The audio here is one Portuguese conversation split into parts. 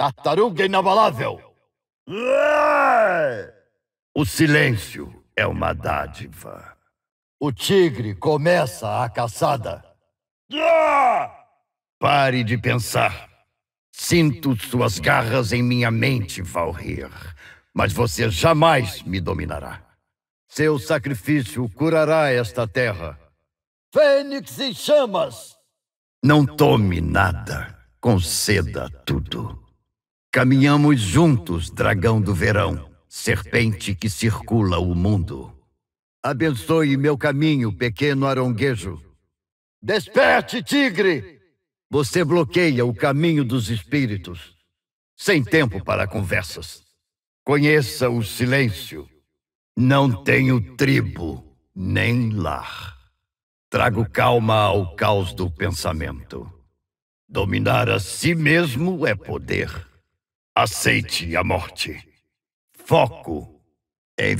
Tartaruga inabalável! O silêncio é uma dádiva. O tigre começa a caçada. Pare de pensar. Sinto suas garras em minha mente, Valrir, mas você jamais me dominará. Seu sacrifício curará esta terra. Fênix em chamas! Não tome nada, conceda tudo. Caminhamos juntos, dragão do verão, serpente que circula o mundo. Abençoe meu caminho, pequeno aronguejo. Desperte, tigre! Você bloqueia o caminho dos espíritos. Sem tempo para conversas. Conheça o silêncio. Não tenho tribo, nem lar. Trago calma ao caos do pensamento. Dominar a si mesmo é poder aceite a morte. Foco em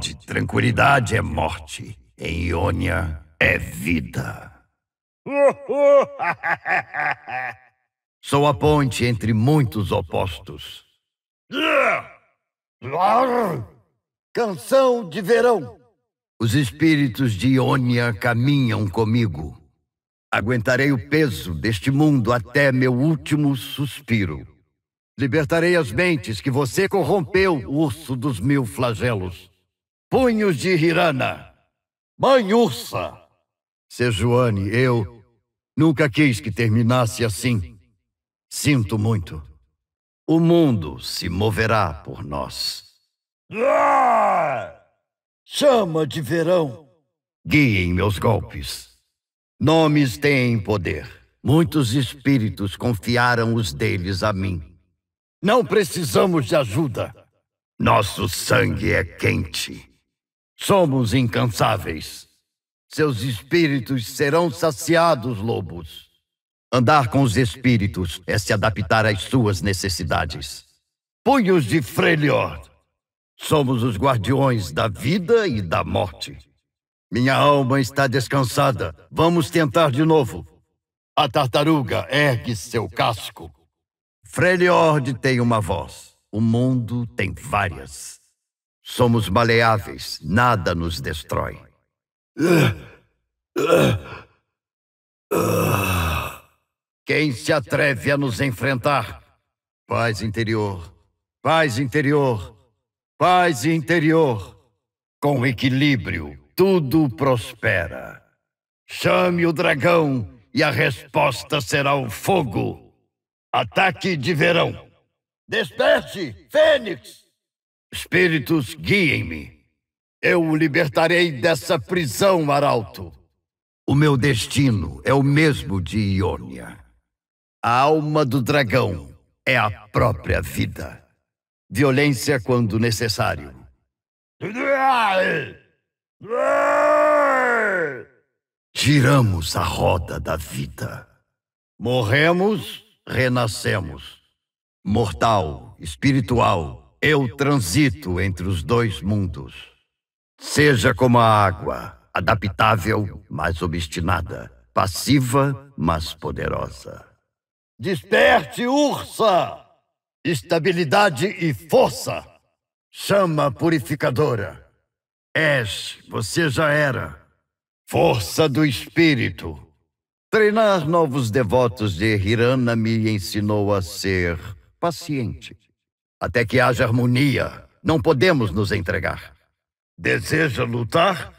de tranquilidade é morte. Em Iônia é vida. Sou a ponte entre muitos opostos. Canção de verão. Os espíritos de Iônia caminham comigo. Aguentarei o peso deste mundo até meu último suspiro. Libertarei as mentes que você corrompeu, urso dos mil flagelos. Punhos de Hirana. Mãe ursa. Sejuani, eu nunca quis que terminasse assim. Sinto muito. O mundo se moverá por nós. Ah! Chama de verão. Guiem meus golpes. Nomes têm poder. Muitos espíritos confiaram os deles a mim. Não precisamos de ajuda. Nosso sangue é quente. Somos incansáveis. Seus espíritos serão saciados, lobos. Andar com os espíritos é se adaptar às suas necessidades. Punhos de Freljord. Somos os guardiões da vida e da morte. Minha alma está descansada. Vamos tentar de novo. A tartaruga ergue seu casco. Freljord tem uma voz, o mundo tem várias. Somos maleáveis, nada nos destrói. Quem se atreve a nos enfrentar? Paz interior, paz interior, paz interior. Com equilíbrio, tudo prospera. Chame o dragão e a resposta será o fogo. Ataque de verão. Desperte, Fênix! Espíritos, guiem-me. Eu o libertarei dessa prisão, Arauto. O meu destino é o mesmo de Iônia. A alma do dragão é a própria vida. Violência quando necessário. Tiramos a roda da vida. Morremos renascemos. Mortal, espiritual, eu transito entre os dois mundos. Seja como a água, adaptável, mas obstinada, passiva, mas poderosa. Desperte, ursa! Estabilidade e força! Chama purificadora. És, você já era. Força do espírito. Treinar novos devotos de Hirana me ensinou a ser paciente. Até que haja harmonia, não podemos nos entregar. Deseja lutar?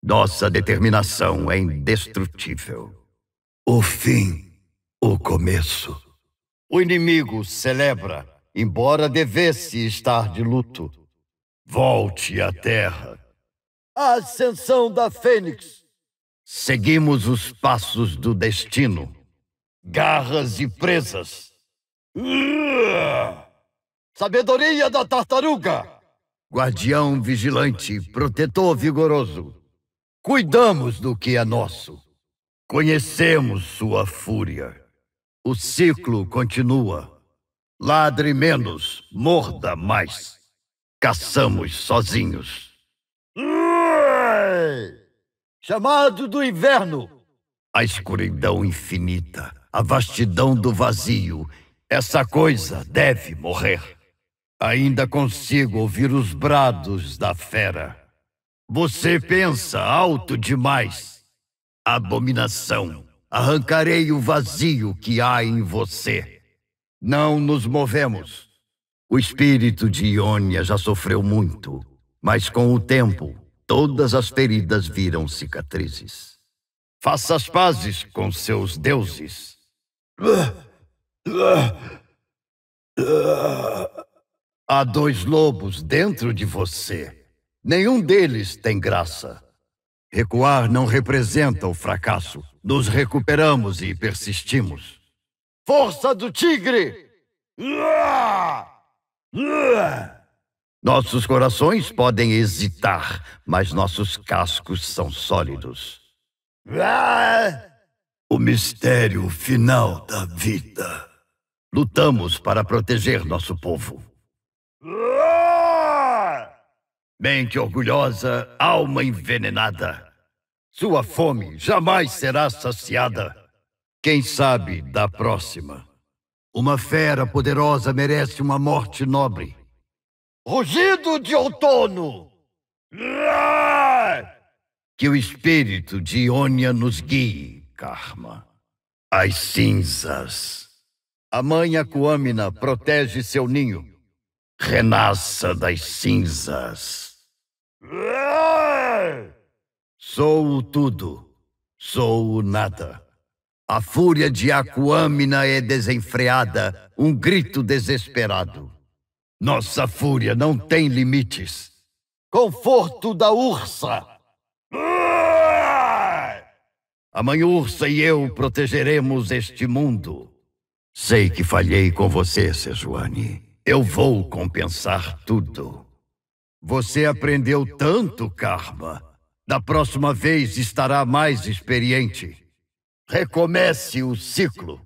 Nossa determinação é indestrutível. O fim, o começo. O inimigo celebra, embora devesse estar de luto. Volte à terra. A ascensão da Fênix Seguimos os passos do destino. Garras e presas. Sabedoria da tartaruga. Guardião vigilante, protetor vigoroso. Cuidamos do que é nosso. Conhecemos sua fúria. O ciclo continua. Ladre menos, morda mais. Caçamos sozinhos chamado do inverno. A escuridão infinita, a vastidão do vazio, essa coisa deve morrer. Ainda consigo ouvir os brados da fera. Você pensa alto demais. Abominação, arrancarei o vazio que há em você. Não nos movemos. O espírito de Iônia já sofreu muito, mas com o tempo todas as feridas viram cicatrizes. Faça as pazes com seus deuses. Há dois lobos dentro de você. Nenhum deles tem graça. Recuar não representa o fracasso. Nos recuperamos e persistimos. Força do tigre! Uh! Uh! Nossos corações podem hesitar, mas nossos cascos são sólidos. O mistério final da vida. Lutamos para proteger nosso povo. Mente orgulhosa, alma envenenada. Sua fome jamais será saciada. Quem sabe da próxima? Uma fera poderosa merece uma morte nobre rugido de outono, que o espírito de Iônia nos guie, Karma. As cinzas. A mãe Aquamina protege seu ninho. Renasça das cinzas. Sou o tudo, sou o nada. A fúria de Aquamina é desenfreada, um grito desesperado. Nossa fúria não tem limites. Conforto da ursa. A mãe ursa e eu protegeremos este mundo. Sei que falhei com você, Sejuani. Eu vou compensar tudo. Você aprendeu tanto, Karma. Da próxima vez estará mais experiente. Recomece o ciclo.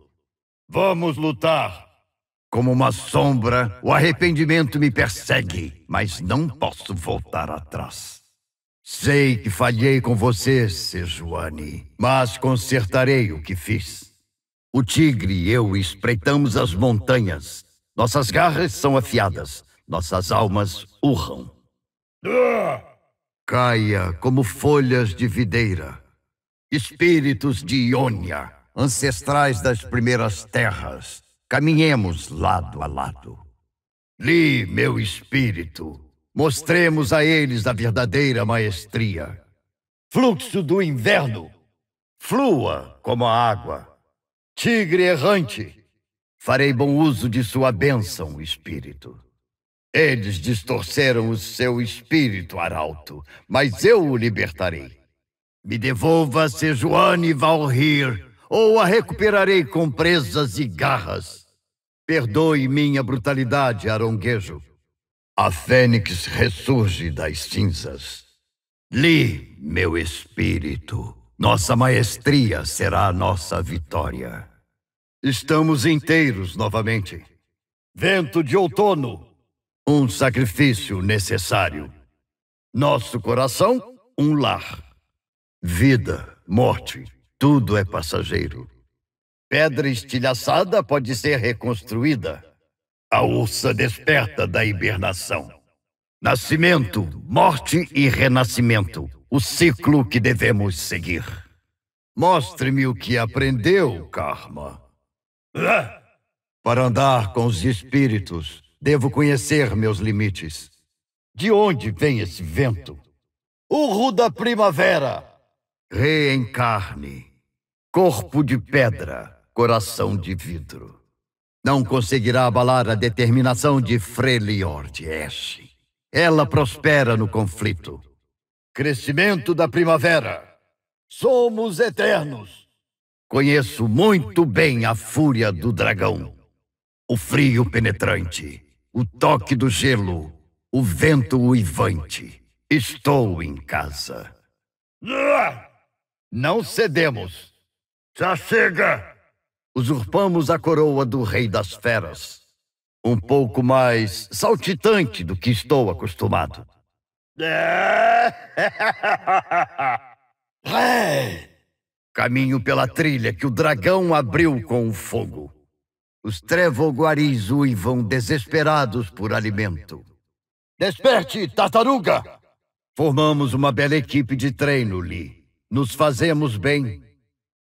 Vamos lutar. Como uma sombra, o arrependimento me persegue, mas não posso voltar atrás. Sei que falhei com você, Sejuani, mas consertarei o que fiz. O tigre e eu espreitamos as montanhas. Nossas garras são afiadas, nossas almas urram. Caia como folhas de videira. Espíritos de Iônia, ancestrais das primeiras terras, Caminhemos lado a lado. Li meu espírito. Mostremos a eles a verdadeira maestria. Fluxo do inverno. Flua como a água. Tigre errante. Farei bom uso de sua bênção, espírito. Eles distorceram o seu espírito, arauto, mas eu o libertarei. Me devolva Sejuani Valhir ou a recuperarei com presas e garras. Perdoe minha brutalidade, Aronguejo. A fênix ressurge das cinzas. Li, meu espírito, nossa maestria será a nossa vitória. Estamos inteiros novamente. Vento de outono, um sacrifício necessário. Nosso coração, um lar. Vida, morte, tudo é passageiro. Pedra estilhaçada pode ser reconstruída. A ursa desperta da hibernação. Nascimento, morte e renascimento o ciclo que devemos seguir. Mostre-me o que aprendeu, Karma. Para andar com os espíritos, devo conhecer meus limites. De onde vem esse vento? Urro da primavera! reencarne, corpo de pedra, coração de vidro. Não conseguirá abalar a determinação de Frelior Ashe. Ela prospera no conflito. Crescimento da primavera. Somos eternos. Conheço muito bem a fúria do dragão. O frio penetrante, o toque do gelo, o vento uivante. Estou em casa. Ah! Não cedemos. Já chega! Usurpamos a coroa do Rei das Feras. Um pouco mais saltitante do que estou acostumado. É. Caminho pela trilha que o dragão abriu com o fogo. Os trevoguaris uivam desesperados por alimento. Desperte, tartaruga! Formamos uma bela equipe de treino, Lee nos fazemos bem